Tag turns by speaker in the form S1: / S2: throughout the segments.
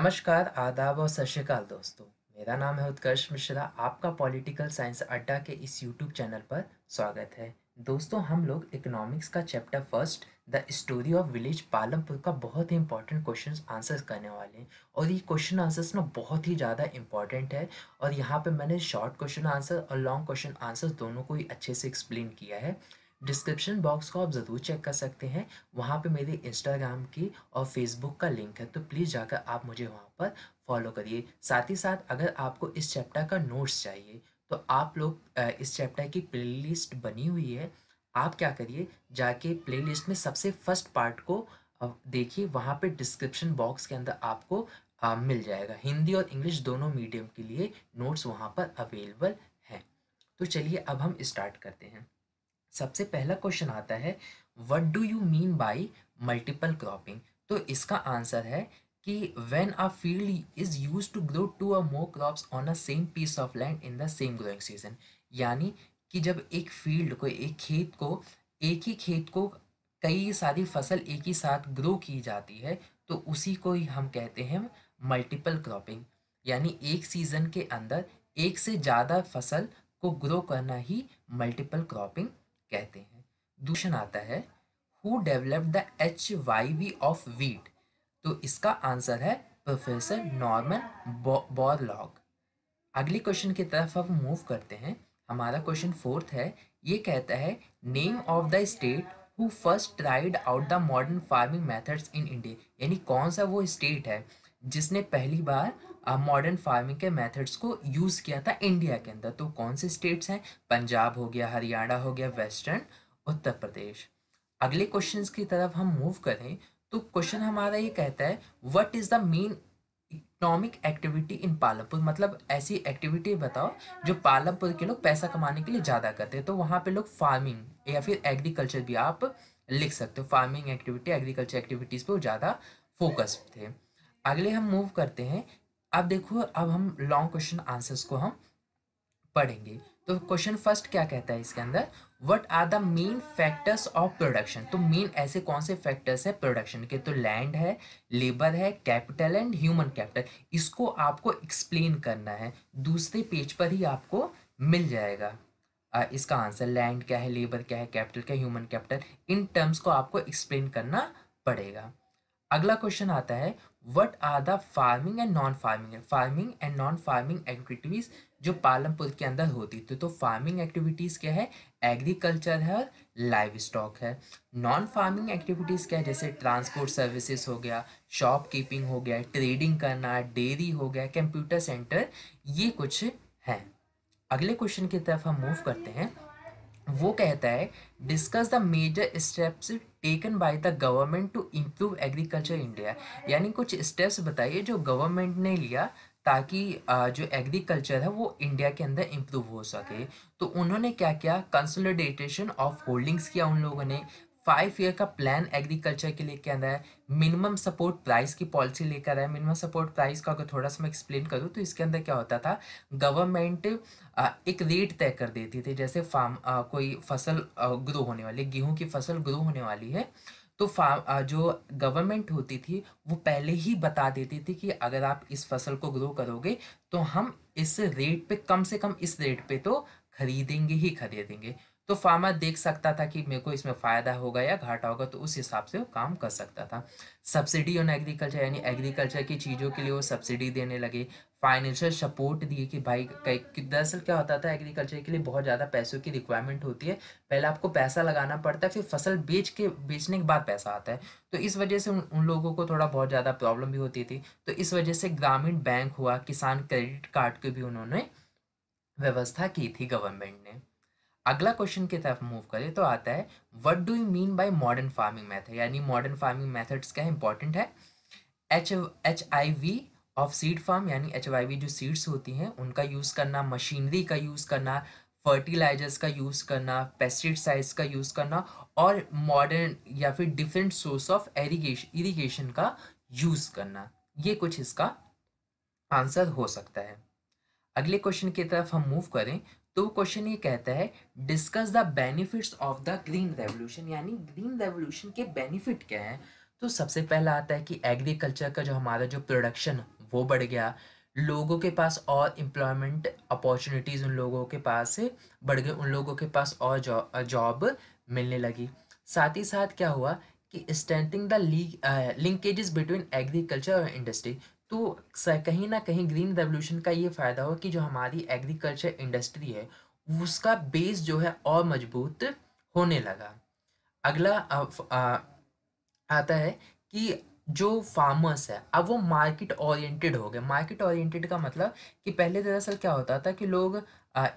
S1: नमस्कार आदाब और सत श्रीकाल दोस्तों मेरा नाम है उत्कर्ष मिश्रा आपका पॉलिटिकल साइंस अड्डा के इस यूट्यूब चैनल पर स्वागत है दोस्तों हम लोग इकोनॉमिक्स का chapter first the story of village Palampur का बहुत ही इंपॉर्टेंट क्वेश्चन आंसर्स करने वाले हैं और ये क्वेश्चन आंसर्स ना बहुत ही ज़्यादा इंपॉर्टेंट है और यहाँ पे मैंने शॉर्ट क्वेश्चन आंसर और लॉन्ग क्वेश्चन आंसर दोनों को ही अच्छे से एक्सप्लेन किया है डिस्क्रिप्शन बॉक्स को आप ज़रूर चेक कर सकते हैं वहाँ पे मेरे इंस्टाग्राम की और फेसबुक का लिंक है तो प्लीज़ जाकर आप मुझे वहाँ पर फॉलो करिए साथ ही साथ अगर आपको इस चैप्टर का नोट्स चाहिए तो आप लोग इस चैप्टर की प्ले बनी हुई है आप क्या करिए जाके प्ले में सबसे फर्स्ट पार्ट को देखिए वहाँ पे डिस्क्रिप्शन बॉक्स के अंदर आपको आ, मिल जाएगा हिंदी और इंग्लिश दोनों मीडियम के लिए नोट्स वहाँ पर अवेलेबल हैं तो चलिए अब हम स्टार्ट करते हैं सबसे पहला क्वेश्चन आता है what do you mean by multiple cropping तो इसका आंसर है कि when a field is use to grow two a more crops on a same piece of land in the same growing season यानी कि जब एक फील्ड को एक खेत को एक ही खेत को कई सारी फसल एक ही साथ ग्रो की जाती है तो उसी को ही हम कहते हैं मल्टीपल क्रॉपिंग यानी एक सीज़न के अंदर एक से ज़्यादा फसल को ग्रो करना ही मल्टीपल क्रॉपिंग कहते हैं दूषण आता है who develop the H Y V of wheat तो इसका आंसर है प्रोफेसर नॉर्मन बॉरलॉग अगली क्वेश्चन की तरफ हम मूव करते हैं हमारा क्वेश्चन फोर्थ है ये कहता है name of the state who first tried out the modern farming methods in India यानी कौन सा वो स्टेट है जिसने पहली बार मॉडर्न फार्मिंग के मेथड्स को यूज़ किया था इंडिया के अंदर तो कौन से स्टेट्स हैं पंजाब हो गया हरियाणा हो गया वेस्टर्न उत्तर प्रदेश अगले क्वेश्चन की तरफ हम मूव करें तो क्वेश्चन हमारा ये कहता है what is the main economic activity in Palampur मतलब ऐसी एक्टिविटी बताओ जो पालमपुर के लोग पैसा कमाने के लिए ज़्यादा करते हैं तो वहाँ पे लोग फार्मिंग या फिर एग्रीकल्चर भी आप लिख सकते हो फार्मिंग एक्टिविटी एग्रीकल्चर एक्टिविटीज़ पे वो ज़्यादा फोकस थे अगले हम मूव करते हैं अब देखो अब हम लॉन्ग क्वेश्चन आंसर्स को हम पढ़ेंगे तो क्वेश्चन फर्स्ट क्या कहता है इसके अंदर what are the main factors of production तो मेन ऐसे कौन से फैक्टर्स है प्रोडक्शन के तो लैंड है लेबर है कैपिटल एंड ह्यूमन कैपिटल इसको आपको एक्सप्लेन करना है दूसरे पेज पर ही आपको मिल जाएगा आ, इसका आंसर लैंड क्या है लेबर क्या है कैपिटल क्या है ह्यूमन कैपिटल इन टर्म्स को आपको एक्सप्लेन करना पड़ेगा अगला क्वेश्चन आता है what are the farming and non farming farming and non farming activities जो पालमपुर के अंदर होती थी तो फार्मिंग एक्टिविटीज़ क्या है एग्रीकल्चर है और लाइव स्टॉक है नॉन फार्मिंग एक्टिविटीज़ क्या है जैसे ट्रांसपोर्ट सर्विसेज हो गया शॉप कीपिंग हो गया ट्रेडिंग करना डेयरी हो गया कंप्यूटर सेंटर ये कुछ हैं अगले क्वेश्चन की तरफ हम मूव करते हैं वो कहता है discuss the major steps taken by the government to improve agriculture India यानी कुछ स्टेप्स बताइए जो गवर्नमेंट ने लिया ताकि जो एग्रीकल्चर है वो इंडिया के अंदर इम्प्रूव हो सके तो उन्होंने क्या किया कंसोलिडेटेशन ऑफ होल्डिंग्स किया उन लोगों ने फाइव ईयर का प्लान एग्रीकल्चर के लिए क्या रहा है मिनिमम सपोर्ट प्राइस की पॉलिसी लेकर है मिनिमम सपोर्ट प्राइस का अगर थोड़ा सा मैं एक्सप्लेन करूँ तो इसके अंदर क्या होता था गवर्नमेंट एक रेट तय कर देती थी जैसे फार्म कोई फसल ग्रो होने वाली गेहूँ की फसल ग्रो होने वाली है तो फार्म जो गवर्नमेंट होती थी वो पहले ही बता देती थी कि अगर आप इस फसल को ग्रो करोगे तो हम इस रेट पे कम से कम इस रेट पे तो खरीदेंगे ही खरीदेंगे तो फार्मर देख सकता था कि मेरे को इसमें फ़ायदा होगा या घाटा होगा तो उस हिसाब से वो काम कर सकता था सब्सिडी ऑन एग्रीकल्चर यानी एग्रीकल्चर की चीज़ों के लिए वो सब्सिडी देने लगे फाइनेंशियल सपोर्ट दिए कि भाई कई दरअसल क्या होता था एग्रीकल्चर के लिए बहुत ज़्यादा पैसों की रिक्वायरमेंट होती है पहले आपको पैसा लगाना पड़ता है फिर फसल बेच के बेचने के बाद पैसा आता है तो इस वजह से उन, उन लोगों को थोड़ा बहुत ज़्यादा प्रॉब्लम भी होती थी तो इस वजह से ग्रामीण बैंक हुआ किसान क्रेडिट कार्ड की भी उन्होंने व्यवस्था की थी गवर्नमेंट ने अगला क्वेश्चन की तरफ मूव करें तो आता है what do you mean by modern farming method यानी मॉडर्न फार्मिंग मेथड्स क्या इंपॉर्टेंट है H H I V of seed farm यानी एच वाई वी जो सीड्स होती हैं उनका यूज़ करना मशीनरी का यूज़ करना फर्टिलाइजर्स का यूज़ करना पेस्टिसाइड्स का यूज़ करना और मॉडर्न या फिर different source of irrigation irrigation का यूज़ करना ये कुछ इसका आंसर हो सकता है अगले क्वेश्चन की तरफ हम मूव करें तो क्वेश्चन ये कहता है discuss the benefits of the green revolution यानी ग्रीन रेवोल्यूशन के बेनिफिट क्या हैं तो सबसे पहला आता है कि एग्रीकल्चर का जो हमारा जो प्रोडक्शन वो बढ़ गया लोगों के पास और एम्प्लॉयमेंट अपॉर्चुनिटीज़ उन लोगों के पास से बढ़ गए उन लोगों के पास और जॉब मिलने लगी साथ ही साथ क्या हुआ कि strengthening the linkages between agriculture और इंडस्ट्री तो कहीं ना कहीं ग्रीन रेवोल्यूशन का ये फ़ायदा हो कि जो हमारी एग्रीकल्चर इंडस्ट्री है उसका बेस जो है और मजबूत होने लगा अगला आ, आ, आता है कि जो फार्मर्स है अब वो मार्केट ओरिएंटेड हो गए मार्केट ओरिएंटेड का मतलब कि पहले दरअसल क्या होता था कि लोग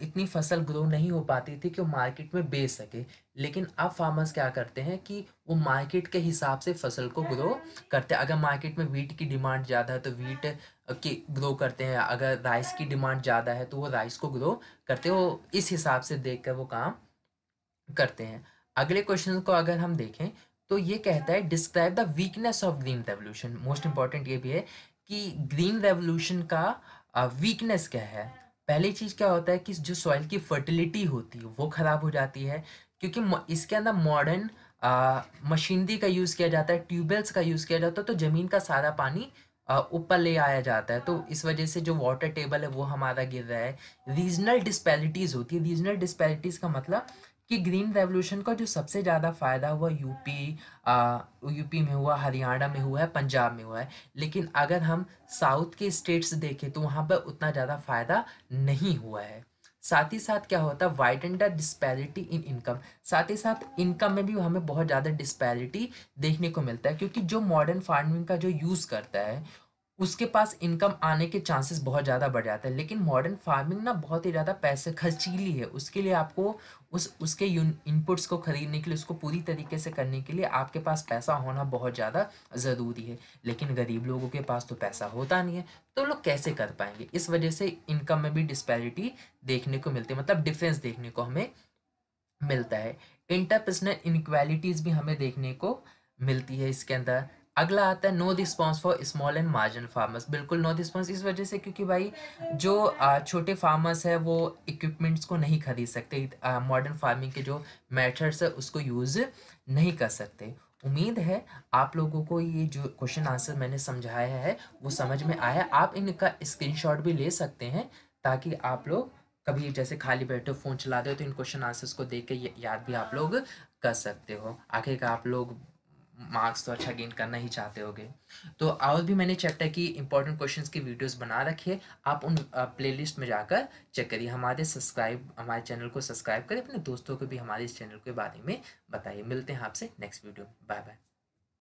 S1: इतनी फसल ग्रो नहीं हो पाती थी कि वो मार्केट में बेच सके लेकिन अब फार्मर्स क्या करते हैं कि वो मार्केट के हिसाब से फसल को ग्रो करते हैं अगर मार्केट में वीट की डिमांड ज़्यादा है तो वीट की ग्रो करते हैं अगर राइस की डिमांड ज़्यादा है तो वो राइस को ग्रो करते हैं वो इस हिसाब से देख कर वो काम करते हैं अगले क्वेश्चन को अगर हम देखें तो ये कहता है describe the weakness of green revolution most important ये भी है कि ग्रीन रेवोल्यूशन का वीकनेस uh, क्या है पहली चीज़ क्या होता है कि जो सॉइल की फर्टिलिटी होती है वो ख़राब हो जाती है क्योंकि इसके अंदर मॉडर्न मशीनरी uh, का यूज़ किया जाता है ट्यूबवेल्स का यूज़ किया जाता है तो ज़मीन का सारा पानी uh, ऊपर ले आया जाता है तो इस वजह से जो वाटर टेबल है वो हमारा गिर रहा है रीजनल डिस्पैरिटीज़ होती है रीजनल डिस्पैरिटीज़ का मतलब कि ग्रीन रेवोल्यूशन का जो सबसे ज़्यादा फ़ायदा हुआ यूपी आ, यूपी में हुआ हरियाणा में हुआ है पंजाब में हुआ है लेकिन अगर हम साउथ के स्टेट्स देखें तो वहाँ पर उतना ज़्यादा फ़ायदा नहीं हुआ है साथ ही साथ क्या होता है widen the disparity in income साथ ही साथ इनकम में भी हमें बहुत ज़्यादा डिस्पैरिटी देखने को मिलता है क्योंकि जो मॉडर्न फार्मिंग का जो यूज़ करता है उसके पास इनकम आने के चांसेस बहुत ज़्यादा बढ़ जाते हैं लेकिन मॉडर्न फार्मिंग ना बहुत ही ज़्यादा पैसे खर्चीली है उसके लिए आपको उस उसके इनपुट्स को ख़रीदने के लिए उसको पूरी तरीके से करने के लिए आपके पास पैसा होना बहुत ज़्यादा ज़रूरी है लेकिन गरीब लोगों के पास तो पैसा होता नहीं है तो लोग कैसे कर पाएंगे इस वजह से इनकम में भी डिस्पैरिटी देखने को मिलती है मतलब डिफ्रेंस देखने को हमें मिलता है इंटरपर्सनल इनक्वालिटीज़ भी हमें देखने को मिलती है इसके अंदर अगला आता है no response for small and margin farmers बिल्कुल नो रिस्पॉन्स इस वजह से क्योंकि भाई जो छोटे फार्मर्स है वो इक्विपमेंट्स को नहीं खरीद सकते मॉडर्न फार्मिंग के जो मेथड्स है उसको यूज़ नहीं कर सकते उम्मीद है आप लोगों को ये जो क्वेश्चन आंसर मैंने समझाया है वो समझ में आया आप इनका शॉट भी ले सकते हैं ताकि आप लोग कभी जैसे खाली बैठे हो फ़ोन चला दे तो इन क्वेश्चन आंसर्स को देख के याद भी आप लोग कर सकते हो आखिर आप लोग मार्क्स तो अच्छा गेन करना ही चाहते होगे तो और भी मैंने चैप्टर की इंपॉर्टेंट क्वेश्चंस की वीडियोस बना रखी है आप उन प्लेलिस्ट में जाकर चेक करिए हमारे सब्सक्राइब हमारे चैनल को सब्सक्राइब करें अपने दोस्तों को भी हमारे इस चैनल के बारे में बताइए मिलते हैं आपसे नेक्स्ट वीडियो बाय बाय